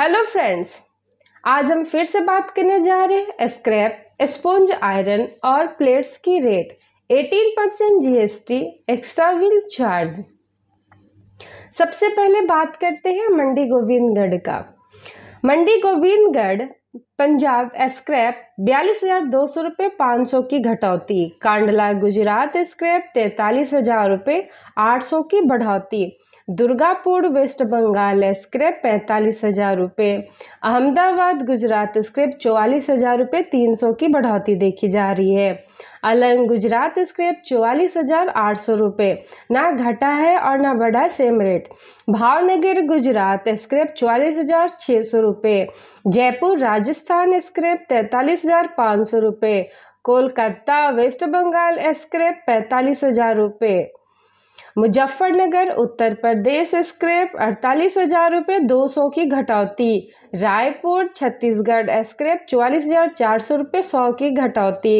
hello friends आज हम फिर से बात करने जा रहे हैं स्क्रैप स्पंज आयरन और प्लेट्स की rate 18 percent GST extra wheel charge सबसे पहले बात करते हैं मंडी गोविंदगढ़ का मंडी गोविंदगढ़ पंजाब स्क्रैप बयालीस हज़ार दो सौ रुपये पाँच सौ की घटौती कांडला गुजरात स्क्रैप तैंतालीस हज़ार रुपये आठ सौ की बढ़ौती दुर्गापुर वेस्ट बंगाल स्क्रैप पैंतालीस हज़ार रुपये अहमदाबाद गुजरात स्क्रैप चौवालीस हज़ार रुपये तीन सौ की बढ़ौती देखी जा रही है अलंग गुजरात स्क्रैप चौवालीस हज़ार आठ सौ रुपये ना घटा है और ना बढ़ा same rate Bhavnagar Gujarat scrap चौवालीस हज़ार छः सौ रुपये जयपुर राजस्थान राजस्थान स्क्रैप तैंतालीस हज़ार पाँच सौ रुपये कोलकाता वेस्ट बंगाल स्क्रैप पैंतालीस हज़ार रुपये मुजफ्फरनगर उत्तर प्रदेश स्क्रैप अड़तालीस हज़ार रुपये दो सौ की घटौती रायपुर छत्तीसगढ़ स्क्रैप चौवालीस हज़ार चार सौ रुपये सौ की घटौती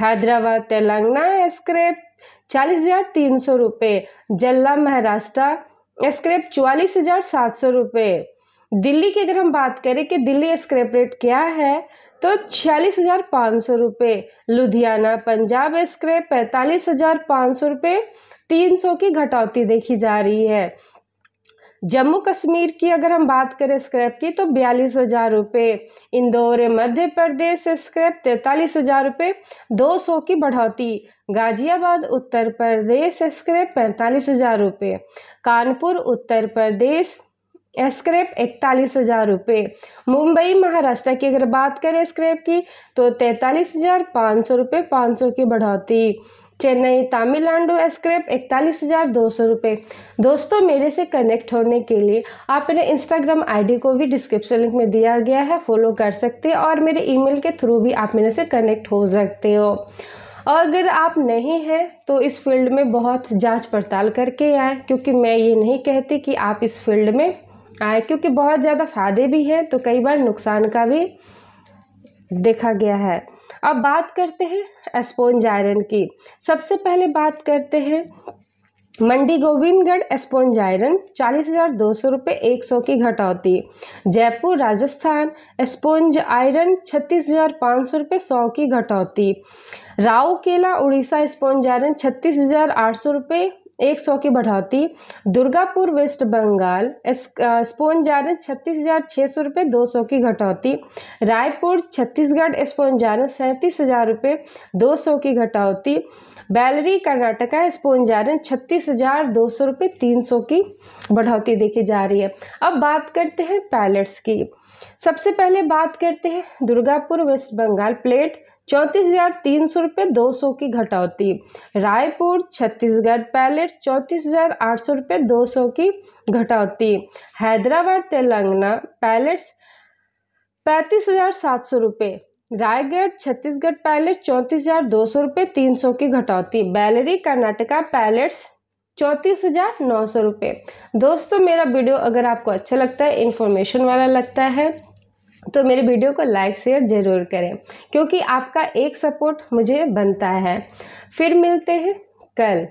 हैदराबाद तेलंगाना स्क्रैप चालीस हज़ार तीन सौ रुपये जल्ला महाराष्ट्र स्क्रैप चौवालीस हज़ार सात सौ रुपये दिल्ली की अगर हम बात करें कि दिल्ली स्क्रैप रेट क्या है तो छियालीस हज़ार पाँच सौ रुपये लुधियाना पंजाब स्क्रैप पैंतालीस हज़ार पाँच सौ रुपये तीन सौ की घटौती देखी जा रही है जम्मू कश्मीर की अगर हम बात करें स्क्रैप की तो बयालीस हज़ार रुपये इंदौर मध्य प्रदेश स्क्रैप तैंतालीस हज़ार रुपये दो सौ की बढ़ोतरी गाजियाबाद उत्तर प्रदेश स्क्रैप पैंतालीस हज़ार रुपये कानपुर उत्तर प्रदेश स्क्रैप इकतालीस हज़ार रुपये मुंबई महाराष्ट्र की अगर बात करें स्क्रैप की तो तैंतालीस हज़ार पाँच सौ रुपये पाँच सौ की बढ़ोतरी चेन्नई तमिलनाडु स्क्रैप इकतालीस हज़ार दो सौ रुपये दोस्तों मेरे से कनेक्ट होने के लिए आप मेरे इंस्टाग्राम आईडी को भी डिस्क्रिप्शन लिंक में दिया गया है फॉलो कर सकते हैं और मेरे ईमेल के थ्रू भी आप मेरे से कनेक्ट हो सकते हो और अगर आप नहीं हैं तो इस फील्ड में बहुत जांच पड़ताल करके आएँ क्योंकि मैं ये नहीं कहती कि आप इस फील्ड में आए क्योंकि बहुत ज़्यादा फ़ायदे भी हैं तो कई बार नुकसान का भी देखा गया है अब बात करते हैं जायरन की सबसे पहले बात करते हैं मंडी गोविंदगढ़ जायरन चालीस हज़ार दो सौ रुपये एक सौ की घटौती जयपुर राजस्थान एस्पोन्ज आयरन छत्तीस हज़ार पाँच सौ रुपये सौ की घटौती राव केला उड़ीसा जायरन छत्तीस हज़ार आठ सौ रुपये एक सौ की बढ़ोतरी दुर्गापुर वेस्ट बंगाल स्पोनजारन छत्तीस हज़ार छः सौ रुपये दो सौ की घटौती रायपुर छत्तीसगढ़ स्पोनजारन सैंतीस हज़ार रुपये दो सौ की घटौती बैलरी कर्नाटका स्पोनजारन छत्तीस हज़ार दो सौ रुपये तीन सौ की बढ़ोतरी देखी जा रही है अब बात करते हैं पैलेट्स की सबसे पहले बात करते हैं दुर्गापुर वेस्ट बंगाल प्लेट चौंतीस हज़ार तीन सौ रुपये दो सौ की घटौती रायपुर छत्तीसगढ़ पैलेट चौंतीस हज़ार आठ सौ रुपये दो सौ की घटौती हैदराबाद तेलंगाना पैलेट्स पैंतीस हज़ार सात सौ रुपये रायगढ़ छत्तीसगढ़ पैलेट चौंतीस हज़ार दो सौ रुपये तीन सौ की घटौती बैलरी कर्नाटका पैलेट्स चौंतीस हज़ार नौ सौ रुपये दोस्तों मेरा वीडियो अगर आपको अच्छा लगता है इन्फॉर्मेशन वाला लगता है तो मेरे वीडियो को लाइक शेयर ज़रूर करें क्योंकि आपका एक सपोर्ट मुझे बनता है फिर मिलते हैं कल